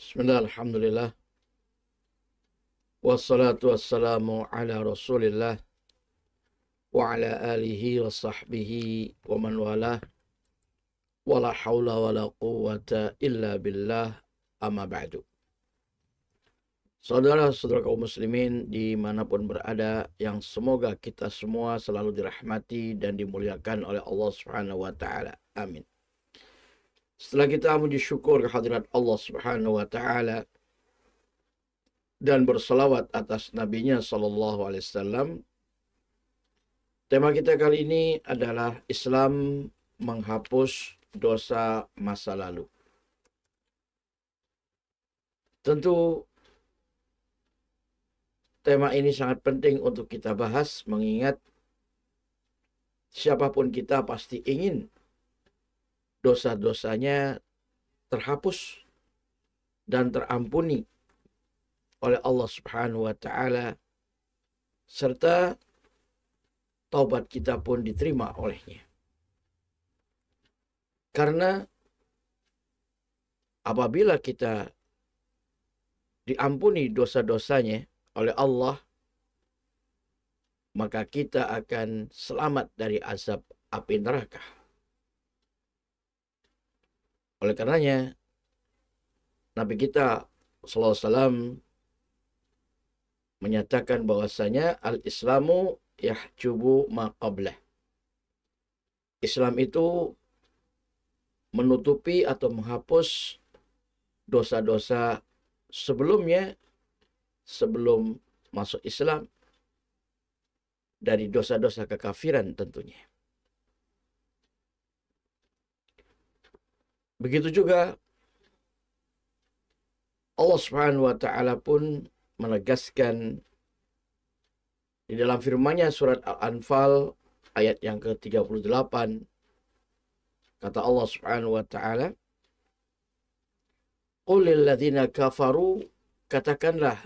Bismillah, Alhamdulillah. Wassalatu wassalamu ala rasulillah wa ala alihi wa sahbihi wa man wala wa la hawla wa la quwata illa billah amma ba'du. Saudara-saudara kaum muslimin dimanapun berada yang semoga kita semua selalu dirahmati dan dimuliakan oleh Allah Subhanahu wa taala. Amin. Setelah kita memuji syukur kehadirat Allah Subhanahu wa taala dan berselawat atas nabinya sallallahu alaihi wasallam. Tema kita kali ini adalah Islam menghapus dosa masa lalu. Tentu tema ini sangat penting untuk kita bahas mengingat siapapun kita pasti ingin dosa-dosanya terhapus dan terampuni oleh Allah Subhanahu wa taala serta taubat kita pun diterima olehnya. Karena apabila kita diampuni dosa-dosanya oleh Allah maka kita akan selamat dari azab api neraka. Oleh karenanya, Nabi kita SAW menyatakan bahwasanya al-islamu yahjubu maqablah. Islam itu menutupi atau menghapus dosa-dosa sebelumnya sebelum masuk Islam dari dosa-dosa kekafiran tentunya. Begitu juga Allah Subhanahu wa taala pun menegaskan di dalam firman-Nya surat Al-Anfal ayat yang ke-38 kata Allah Subhanahu wa taala Qul lilladzina kafaru katakanlah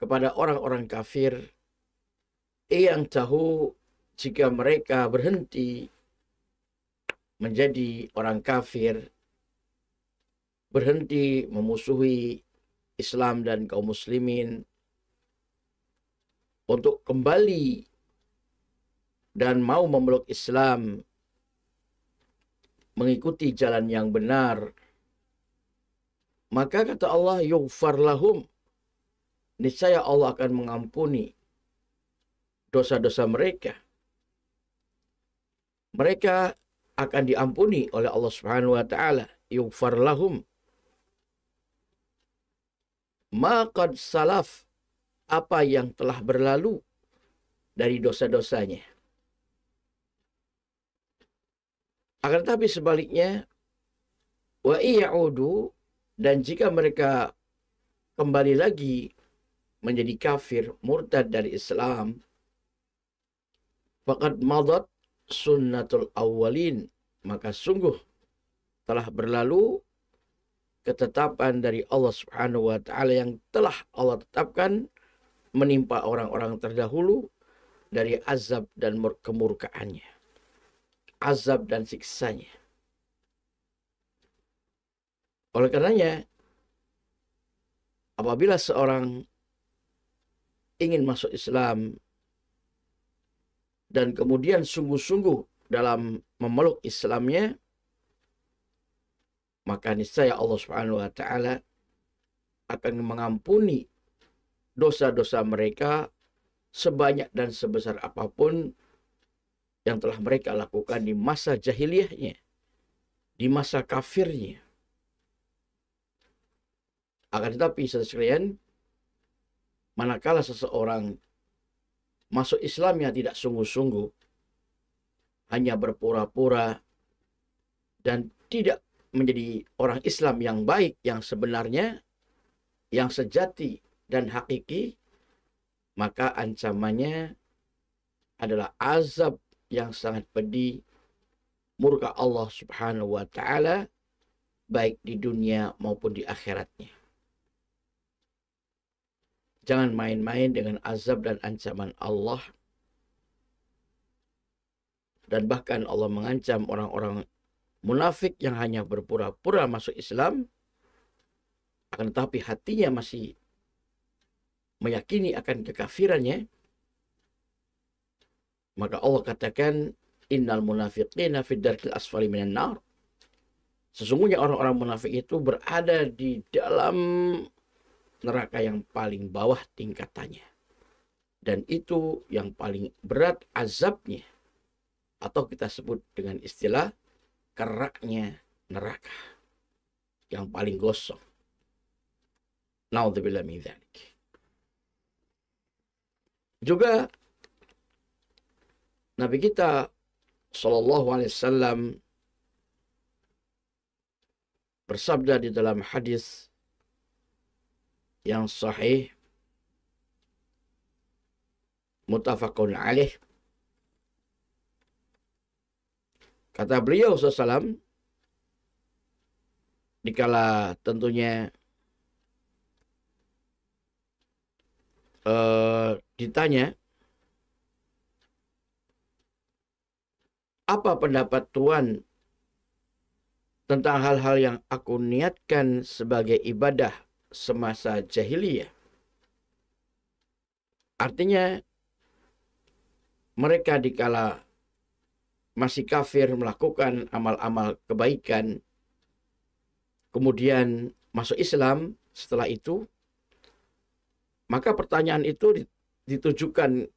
kepada orang-orang kafir yang tahu jika mereka berhenti menjadi orang kafir, berhenti memusuhi Islam dan kaum muslimin untuk kembali dan mau memeluk Islam mengikuti jalan yang benar maka kata Allah yughfar lahum niscaya Allah akan mengampuni dosa-dosa mereka mereka akan diampuni oleh Allah Subhanahu wa taala yughfar lahum qad salaf apa yang telah berlalu dari dosa-dosanya akan tetapi sebaliknya wa iyaudu dan jika mereka kembali lagi menjadi kafir murtad dari Islam faqad madat sunnatul awalin maka sungguh telah berlalu ketetapan dari Allah Subhanahu wa taala yang telah Allah tetapkan menimpa orang-orang terdahulu dari azab dan kemurkaannya. Azab dan siksanya. Oleh karenanya, apabila seorang ingin masuk Islam dan kemudian sungguh-sungguh dalam memeluk Islamnya maka niscaya Allah Subhanahu wa taala akan mengampuni dosa-dosa mereka sebanyak dan sebesar apapun yang telah mereka lakukan di masa jahiliyahnya, di masa kafirnya. Akan tetapi, sekalian, manakala seseorang masuk Islam yang tidak sungguh-sungguh, hanya berpura-pura dan tidak menjadi orang Islam yang baik yang sebenarnya, yang sejati dan hakiki, maka ancamannya adalah azab yang sangat pedih murka Allah Subhanahu wa taala baik di dunia maupun di akhiratnya. Jangan main-main dengan azab dan ancaman Allah. Dan bahkan Allah mengancam orang-orang munafik yang hanya berpura-pura masuk Islam. Akan tetapi hatinya masih meyakini akan kekafirannya. Maka Allah katakan, Innal munafiqina fid darkil asfali minan nar. Sesungguhnya orang-orang munafik itu berada di dalam neraka yang paling bawah tingkatannya. Dan itu yang paling berat azabnya. Atau kita sebut dengan istilah keraknya neraka. Yang paling gosong. Naudzubillah min dzalik. Juga Nabi kita Sallallahu Alaihi Wasallam bersabda di dalam hadis yang sahih mutafakun alih kata beliau sesalam dikala tentunya uh, ditanya apa pendapat tuan tentang hal-hal yang aku niatkan sebagai ibadah semasa jahiliyah. Artinya mereka dikala masih kafir melakukan amal-amal kebaikan kemudian masuk Islam setelah itu maka pertanyaan itu ditujukan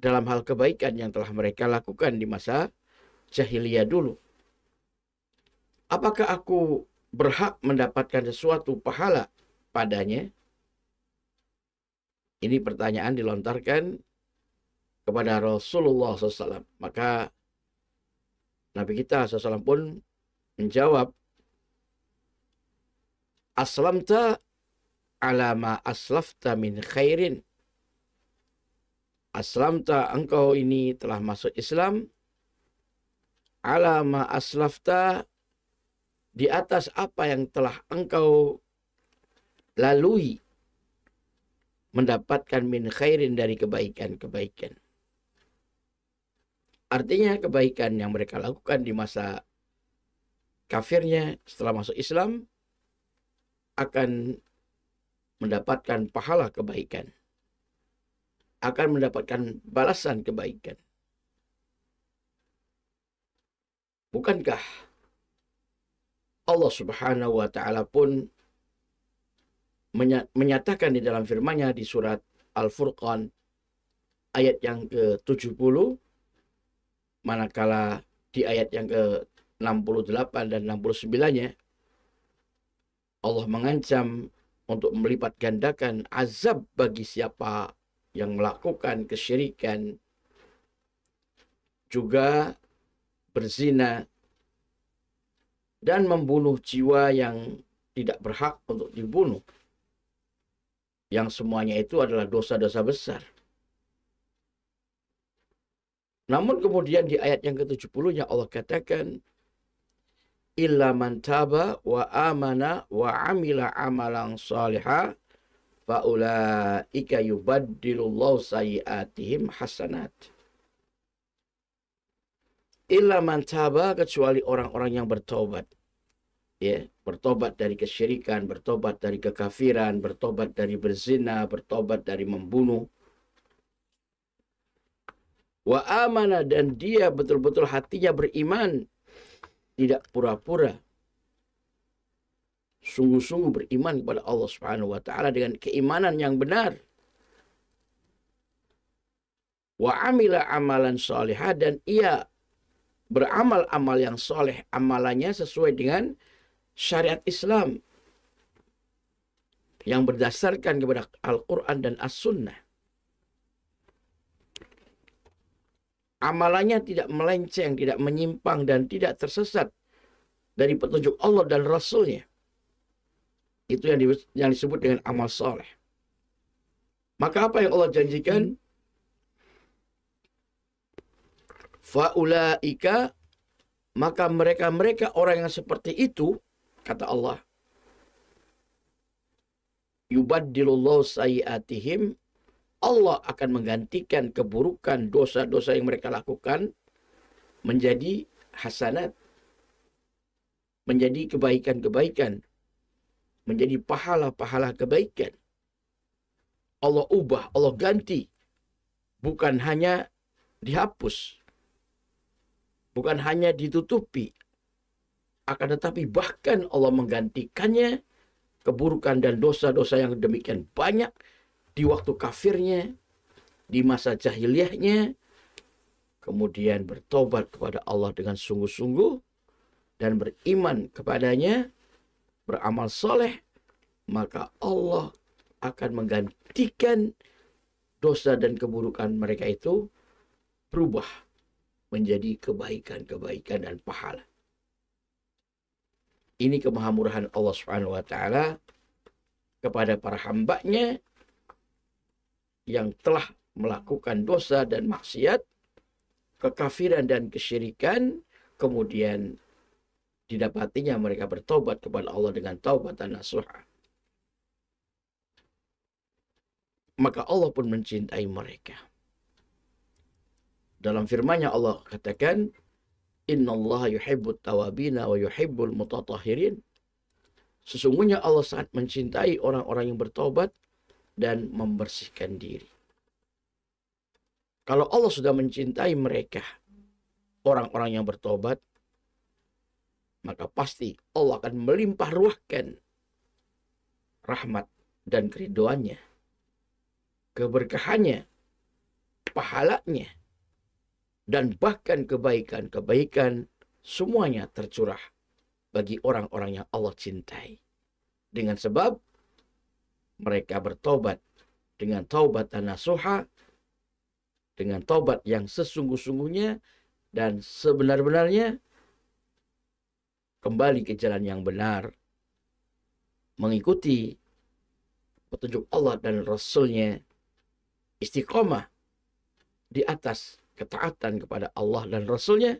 dalam hal kebaikan yang telah mereka lakukan di masa jahiliyah dulu. Apakah aku berhak mendapatkan sesuatu pahala padanya? Ini pertanyaan dilontarkan kepada Rasulullah SAW. Maka Nabi kita SAW pun menjawab, Aslamta alama aslafta min khairin. Aslamta engkau ini telah masuk Islam. Alama aslafta di atas apa yang telah engkau lalui mendapatkan min khairin dari kebaikan-kebaikan. Artinya kebaikan yang mereka lakukan di masa kafirnya setelah masuk Islam akan mendapatkan pahala kebaikan. Akan mendapatkan balasan kebaikan. Bukankah Allah Subhanahu wa taala pun menyatakan di dalam firman-Nya di surat Al-Furqan ayat yang ke-70 manakala di ayat yang ke-68 dan 69-nya Allah mengancam untuk melipat gandakan azab bagi siapa yang melakukan kesyirikan juga berzina dan membunuh jiwa yang tidak berhak untuk dibunuh yang semuanya itu adalah dosa-dosa besar. Namun kemudian di ayat yang ke-70 yang Allah katakan illa man taba wa amana wa amila amalan saliha fa ulaika yubaddilullahu sayiatihim hasanat. Illa man taba kecuali orang-orang yang bertobat ya bertobat dari kesyirikan, bertobat dari kekafiran, bertobat dari berzina, bertobat dari membunuh. Wa amana dan dia betul-betul hatinya beriman, tidak pura-pura. Sungguh-sungguh beriman kepada Allah Subhanahu wa taala dengan keimanan yang benar. Wa amila amalan salihah dan ia beramal amal yang soleh amalannya sesuai dengan syariat Islam yang berdasarkan kepada Al-Quran dan As-Sunnah. Amalannya tidak melenceng, tidak menyimpang, dan tidak tersesat dari petunjuk Allah dan Rasulnya. Itu yang, disebut dengan amal soleh. Maka apa yang Allah janjikan? Faulaika, maka mereka-mereka orang yang seperti itu, Kata Allah. Yubaddilullahu sayiatihim. Allah akan menggantikan keburukan dosa-dosa yang mereka lakukan menjadi hasanat. Menjadi kebaikan-kebaikan. Menjadi pahala-pahala kebaikan. Allah ubah, Allah ganti. Bukan hanya dihapus. Bukan hanya ditutupi, akan tetapi bahkan Allah menggantikannya keburukan dan dosa-dosa yang demikian banyak di waktu kafirnya, di masa jahiliahnya, kemudian bertobat kepada Allah dengan sungguh-sungguh dan beriman kepadanya, beramal soleh, maka Allah akan menggantikan dosa dan keburukan mereka itu berubah menjadi kebaikan-kebaikan dan pahala. Ini kemahamurahan Allah Subhanahu wa taala kepada para hambanya yang telah melakukan dosa dan maksiat, kekafiran dan kesyirikan, kemudian didapatinya mereka bertobat kepada Allah dengan taubat dan nasuha. Maka Allah pun mencintai mereka. Dalam firman-Nya Allah katakan, Allah yuhibbut tawabina wa yuhibbul mutatahirin. Sesungguhnya Allah sangat mencintai orang-orang yang bertobat dan membersihkan diri. Kalau Allah sudah mencintai mereka, orang-orang yang bertobat, maka pasti Allah akan melimpah ruahkan rahmat dan keriduannya, keberkahannya, pahalanya, dan bahkan kebaikan-kebaikan semuanya tercurah bagi orang-orang yang Allah cintai. Dengan sebab mereka bertobat dengan taubat dan nasuha, dengan taubat yang sesungguh-sungguhnya dan sebenar-benarnya kembali ke jalan yang benar, mengikuti petunjuk Allah dan Rasulnya istiqomah di atas ketaatan kepada Allah dan Rasulnya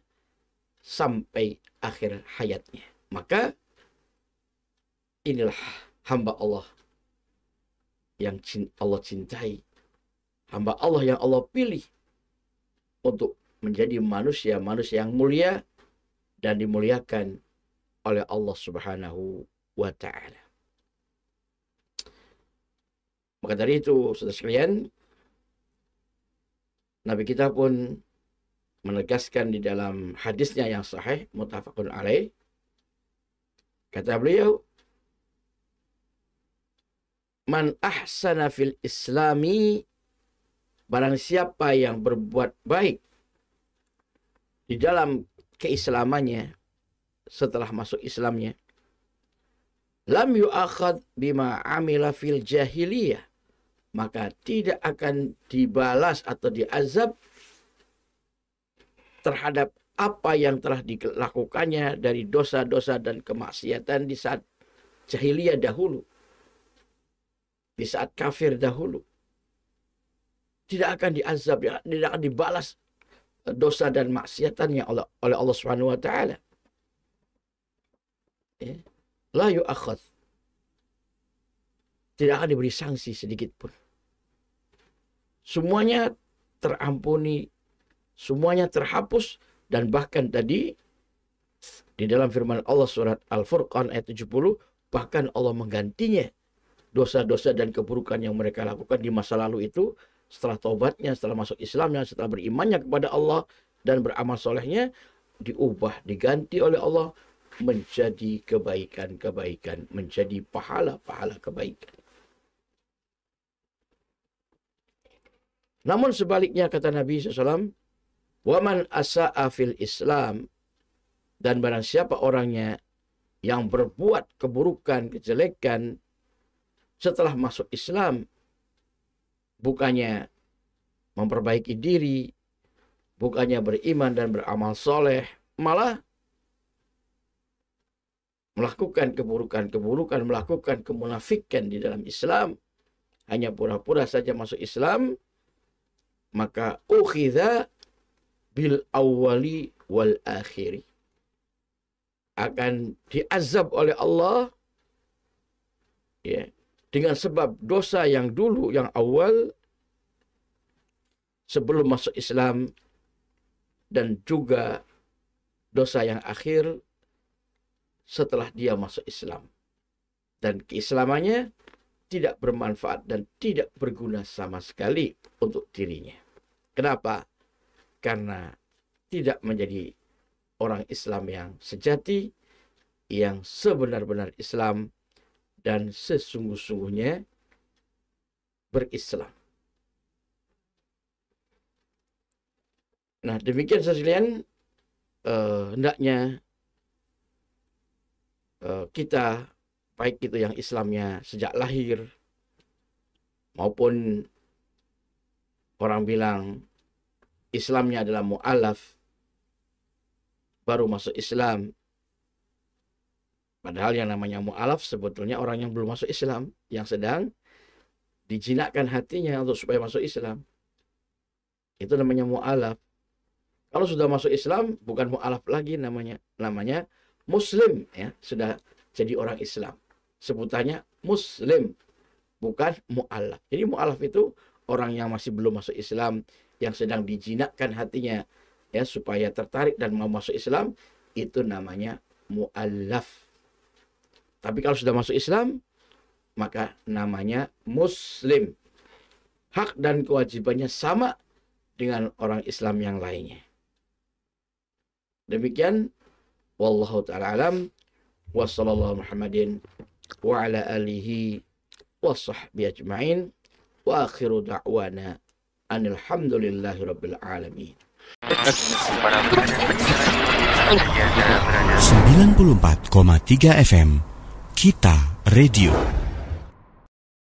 sampai akhir hayatnya. Maka inilah hamba Allah yang Allah cintai. Hamba Allah yang Allah pilih untuk menjadi manusia-manusia yang mulia dan dimuliakan oleh Allah Subhanahu wa taala. Maka dari itu, saudara sekalian, Nabi kita pun menegaskan di dalam hadisnya yang sahih muttafaqun alaih kata beliau man ahsana fil islami barang siapa yang berbuat baik di dalam keislamannya setelah masuk Islamnya lam yu'akhad bima amila fil jahiliyah maka tidak akan dibalas atau diazab terhadap apa yang telah dilakukannya dari dosa-dosa dan kemaksiatan di saat jahiliyah dahulu. Di saat kafir dahulu. Tidak akan diazab, ya, tidak akan dibalas dosa dan maksiatannya oleh Allah Subhanahu wa taala. Ya, la Tidak akan diberi sanksi sedikit pun semuanya terampuni, semuanya terhapus dan bahkan tadi di dalam firman Allah surat Al-Furqan ayat 70 bahkan Allah menggantinya dosa-dosa dan keburukan yang mereka lakukan di masa lalu itu setelah taubatnya, setelah masuk Islamnya, setelah berimannya kepada Allah dan beramal solehnya diubah, diganti oleh Allah menjadi kebaikan-kebaikan, menjadi pahala-pahala kebaikan. Namun sebaliknya kata Nabi SAW, Waman asa'a fil Islam, dan barang siapa orangnya yang berbuat keburukan, kejelekan, setelah masuk Islam, bukannya memperbaiki diri, bukannya beriman dan beramal soleh, malah melakukan keburukan-keburukan, melakukan kemunafikan di dalam Islam, hanya pura-pura saja masuk Islam, maka ukhidha bil awwali wal akhiri akan diazab oleh Allah ya dengan sebab dosa yang dulu yang awal sebelum masuk Islam dan juga dosa yang akhir setelah dia masuk Islam dan keislamannya tidak bermanfaat dan tidak berguna sama sekali untuk dirinya Kenapa? Karena tidak menjadi orang Islam yang sejati, yang sebenar-benar Islam, dan sesungguh-sungguhnya berislam. Nah, demikian sekalian, eh, hendaknya eh, kita, baik itu yang Islamnya sejak lahir, maupun orang bilang Islamnya adalah mu'alaf, baru masuk Islam. Padahal yang namanya mu'alaf sebetulnya orang yang belum masuk Islam, yang sedang dijinakkan hatinya untuk supaya masuk Islam. Itu namanya mu'alaf. Kalau sudah masuk Islam, bukan mu'alaf lagi namanya. Namanya Muslim. ya Sudah jadi orang Islam. Sebutannya Muslim. Bukan mu'alaf. Jadi mu'alaf itu orang yang masih belum masuk Islam yang sedang dijinakkan hatinya ya supaya tertarik dan mau masuk Islam itu namanya muallaf. Tapi kalau sudah masuk Islam maka namanya muslim. Hak dan kewajibannya sama dengan orang Islam yang lainnya. Demikian wallahu taala alam wa sallallahu Muhammadin wa ala alihi wa sahbihi ajmain. Wa akhiru da'wana anilhamdulillahi rabbil alamin. 94,3 FM Kita Radio